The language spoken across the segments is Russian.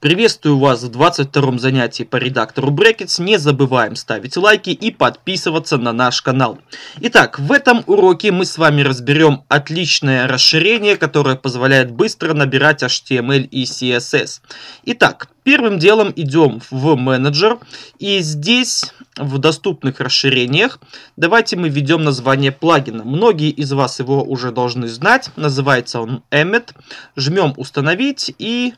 Приветствую вас в 22-м занятии по редактору Brackets. Не забываем ставить лайки и подписываться на наш канал. Итак, в этом уроке мы с вами разберем отличное расширение, которое позволяет быстро набирать HTML и CSS. Итак, первым делом идем в менеджер. И здесь в доступных расширениях давайте мы введем название плагина. Многие из вас его уже должны знать. Называется он Emmet. Жмем установить и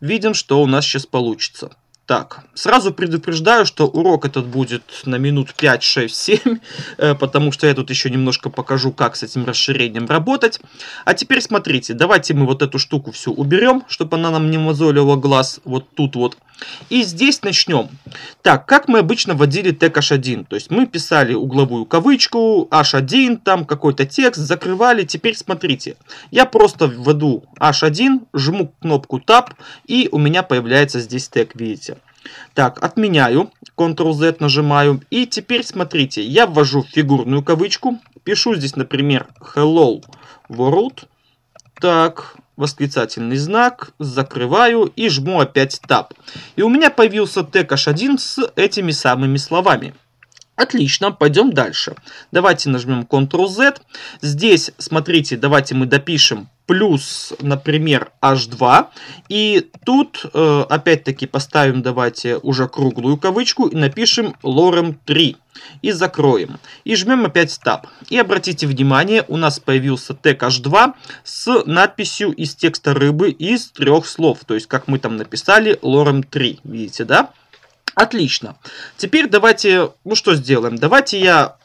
видим, что у нас сейчас получится. Так, сразу предупреждаю, что урок этот будет на минут 5, 6, 7, потому что я тут еще немножко покажу, как с этим расширением работать. А теперь смотрите, давайте мы вот эту штуку всю уберем, чтобы она нам не мозолила глаз вот тут вот. И здесь начнем. Так, как мы обычно вводили тег h1, то есть мы писали угловую кавычку, h1, там какой-то текст, закрывали. Теперь смотрите, я просто вводу h1, жму кнопку Tab, и у меня появляется здесь тег, видите. Так, отменяю, Ctrl-Z нажимаю, и теперь смотрите, я ввожу фигурную кавычку, пишу здесь, например, Hello World, так, восклицательный знак, закрываю и жму опять Tab. И у меня появился T-кэш1 с этими самыми словами. Отлично, пойдем дальше. Давайте нажмем Ctrl-Z. Здесь, смотрите, давайте мы допишем плюс, например, h2. И тут э, опять-таки поставим, давайте, уже круглую кавычку и напишем lorem 3. И закроем. И жмем опять Tab. И обратите внимание, у нас появился тег H2 с надписью из текста рыбы из трех слов. То есть, как мы там написали, lorem 3. Видите, да? Отлично. Теперь давайте, ну что сделаем? Давайте я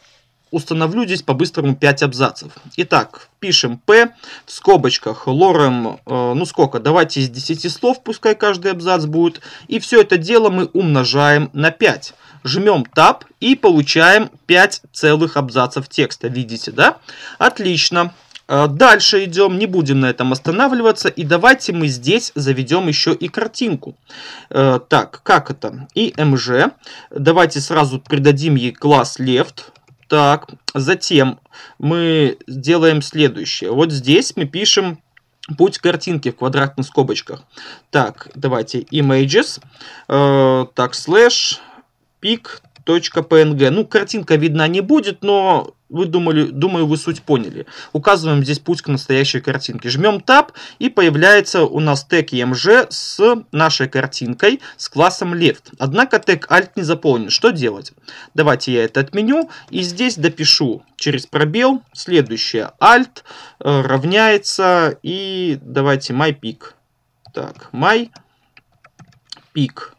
установлю здесь по-быстрому 5 абзацев. Итак, пишем P в скобочках лорем, э, ну сколько, давайте из 10 слов, пускай каждый абзац будет. И все это дело мы умножаем на 5. Жмем Tab и получаем 5 целых абзацев текста, видите, да? Отлично. Э, дальше идем, не будем на этом останавливаться. И давайте мы здесь заведем еще и картинку. Э, так, как это? И МЖ. Давайте сразу придадим ей класс left. Так, затем мы делаем следующее. Вот здесь мы пишем путь картинки в квадратных скобочках. Так, давайте images, э, так, слэш, pic .png. Ну, картинка видна не будет, но вы думали, думаю, вы суть поняли. Указываем здесь путь к настоящей картинке. Жмем Tab и появляется у нас тег EMG с нашей картинкой с классом Left. Однако тег Alt не заполнен. Что делать? Давайте я это отменю и здесь допишу через пробел следующее. Alt э, равняется и давайте MyPick. Так, my pick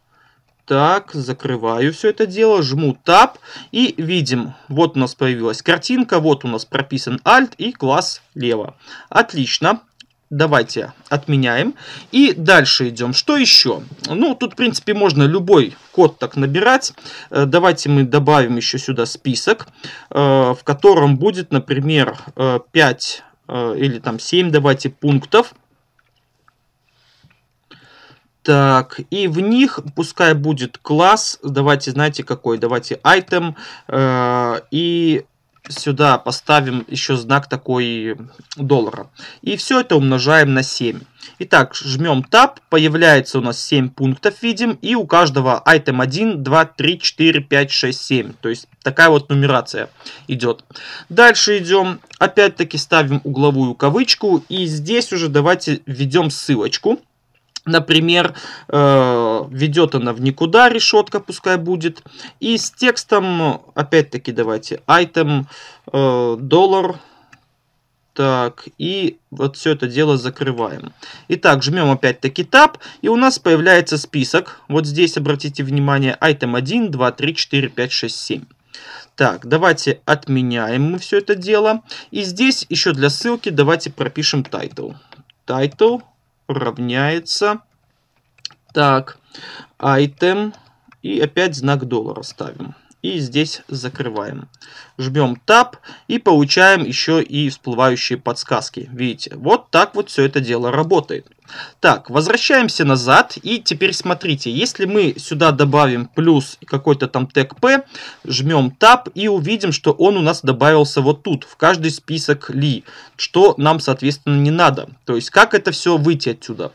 так, закрываю все это дело, жму Tab и видим, вот у нас появилась картинка, вот у нас прописан Alt и класс лево. Отлично. Давайте отменяем. И дальше идем. Что еще? Ну, тут, в принципе, можно любой код так набирать. Э, давайте мы добавим еще сюда список, э, в котором будет, например, 5 э, или там 7, давайте, пунктов так, и в них пускай будет класс, давайте, знаете какой, давайте item, э, и сюда поставим еще знак такой доллара. И все это умножаем на 7. Итак, жмем Tab, появляется у нас 7 пунктов, видим, и у каждого item 1, 2, 3, 4, 5, 6, 7. То есть такая вот нумерация идет. Дальше идем, опять-таки ставим угловую кавычку, и здесь уже давайте введем ссылочку. Например, э, ведет она в никуда, решетка пускай будет. И с текстом, опять-таки, давайте, item, э, доллар, так, и вот все это дело закрываем. Итак, жмем опять-таки Tab, и у нас появляется список. Вот здесь, обратите внимание, item 1, 2, 3, 4, 5, 6, 7. Так, давайте отменяем мы все это дело. И здесь еще для ссылки давайте пропишем title. Title равняется. Так, item. И опять знак доллара ставим и здесь закрываем. Жмем Tab и получаем еще и всплывающие подсказки. Видите, вот так вот все это дело работает. Так, возвращаемся назад и теперь смотрите, если мы сюда добавим плюс какой-то там тег P, жмем Tab и увидим, что он у нас добавился вот тут, в каждый список ли, что нам, соответственно, не надо. То есть, как это все выйти отсюда?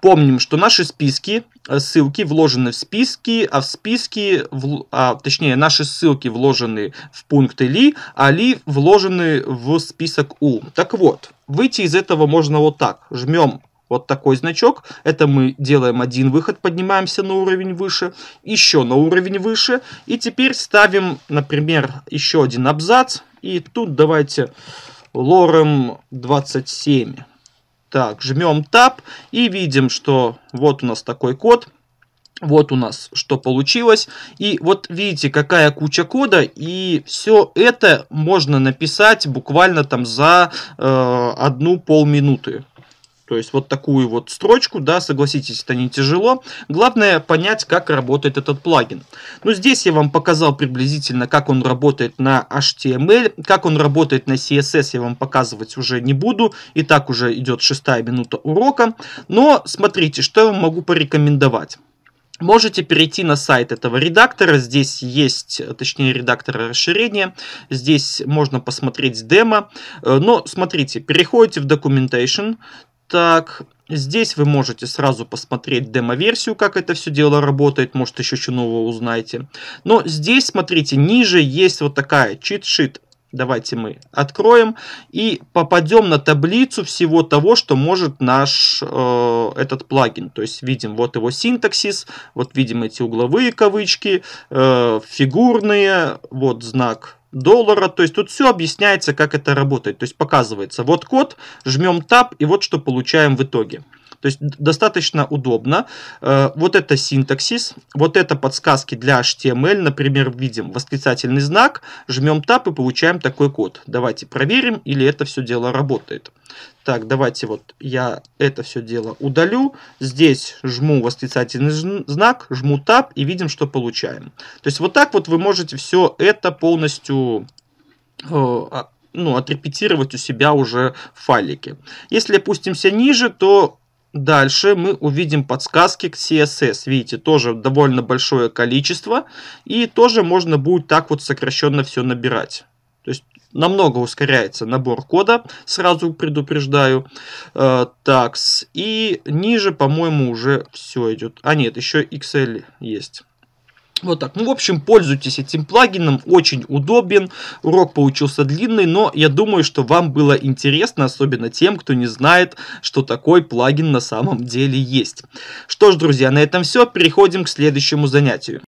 Помним, что наши списки ссылки вложены в списки, а в списки, в, а, точнее, наши ссылки вложены в пункты ли, а ли вложены в список у. Так вот, выйти из этого можно вот так. Жмем вот такой значок. Это мы делаем один выход, поднимаемся на уровень выше, еще на уровень выше. И теперь ставим, например, еще один абзац. И тут давайте лорем 27. Так, жмем Tab и видим, что вот у нас такой код. Вот у нас что получилось. И вот видите, какая куча кода. И все это можно написать буквально там за э, одну полминуты. То есть вот такую вот строчку, да, согласитесь, это не тяжело. Главное понять, как работает этот плагин. Ну, здесь я вам показал приблизительно, как он работает на HTML, как он работает на CSS, я вам показывать уже не буду. И так уже идет шестая минута урока. Но смотрите, что я вам могу порекомендовать. Можете перейти на сайт этого редактора, здесь есть, точнее, редактора расширения, здесь можно посмотреть демо, э, но смотрите, переходите в Documentation, так, здесь вы можете сразу посмотреть демо-версию, как это все дело работает, может еще что нового узнаете. Но здесь, смотрите, ниже есть вот такая чит-шит Давайте мы откроем и попадем на таблицу всего того, что может наш э, этот плагин. То есть видим вот его синтаксис, вот видим эти угловые кавычки, э, фигурные, вот знак доллара. То есть тут все объясняется, как это работает. То есть показывается вот код, жмем Tab и вот что получаем в итоге. То есть достаточно удобно. Э, вот это синтаксис, вот это подсказки для HTML. Например, видим восклицательный знак, жмем Tab и получаем такой код. Давайте проверим, или это все дело работает. Так, давайте вот я это все дело удалю. Здесь жму восклицательный знак, жму Tab и видим, что получаем. То есть вот так вот вы можете все это полностью э, а, ну, отрепетировать у себя уже в файлике. Если опустимся ниже, то Дальше мы увидим подсказки к CSS. Видите, тоже довольно большое количество. И тоже можно будет так вот сокращенно все набирать. То есть намного ускоряется набор кода, сразу предупреждаю. Э, такс. И ниже, по-моему, уже все идет. А нет, еще XL есть. Вот так. Ну, в общем, пользуйтесь этим плагином, очень удобен, урок получился длинный, но я думаю, что вам было интересно, особенно тем, кто не знает, что такой плагин на самом деле есть. Что ж, друзья, на этом все, переходим к следующему занятию.